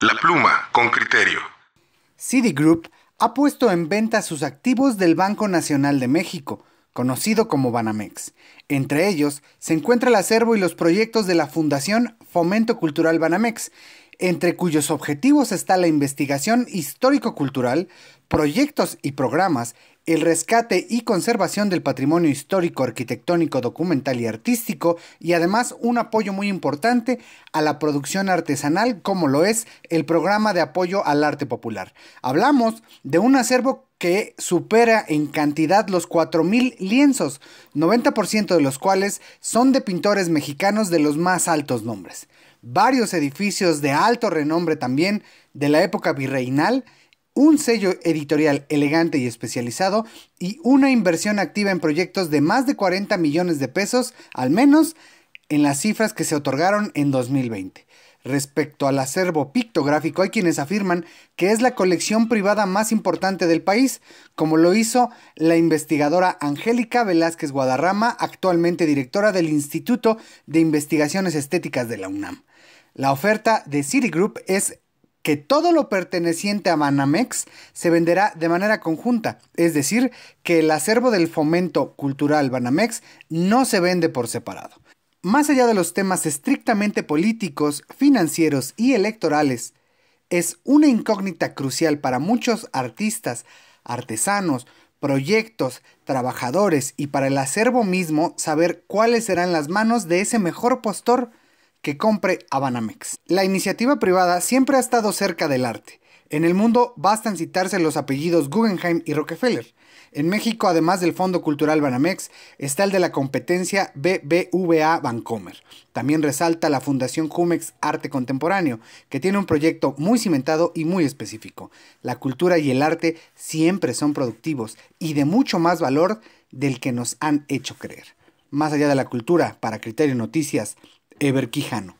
La pluma, con criterio. Citigroup ha puesto en venta sus activos del Banco Nacional de México, conocido como Banamex. Entre ellos se encuentra el acervo y los proyectos de la Fundación Fomento Cultural Banamex, entre cuyos objetivos está la investigación histórico-cultural, proyectos y programas el rescate y conservación del patrimonio histórico, arquitectónico, documental y artístico, y además un apoyo muy importante a la producción artesanal, como lo es el programa de apoyo al arte popular. Hablamos de un acervo que supera en cantidad los 4.000 lienzos, 90% de los cuales son de pintores mexicanos de los más altos nombres. Varios edificios de alto renombre también de la época virreinal un sello editorial elegante y especializado y una inversión activa en proyectos de más de 40 millones de pesos, al menos en las cifras que se otorgaron en 2020. Respecto al acervo pictográfico, hay quienes afirman que es la colección privada más importante del país, como lo hizo la investigadora Angélica Velázquez Guadarrama, actualmente directora del Instituto de Investigaciones Estéticas de la UNAM. La oferta de Citigroup es que todo lo perteneciente a Banamex se venderá de manera conjunta, es decir, que el acervo del fomento cultural Banamex no se vende por separado. Más allá de los temas estrictamente políticos, financieros y electorales, es una incógnita crucial para muchos artistas, artesanos, proyectos, trabajadores y para el acervo mismo saber cuáles serán las manos de ese mejor postor que compre a Banamex. La iniciativa privada siempre ha estado cerca del arte. En el mundo bastan citarse los apellidos Guggenheim y Rockefeller. En México, además del Fondo Cultural Banamex, está el de la competencia BBVA Bancomer. También resalta la Fundación Jumex Arte Contemporáneo, que tiene un proyecto muy cimentado y muy específico. La cultura y el arte siempre son productivos y de mucho más valor del que nos han hecho creer. Más allá de la cultura, para Criterio Noticias, Ever Quijano.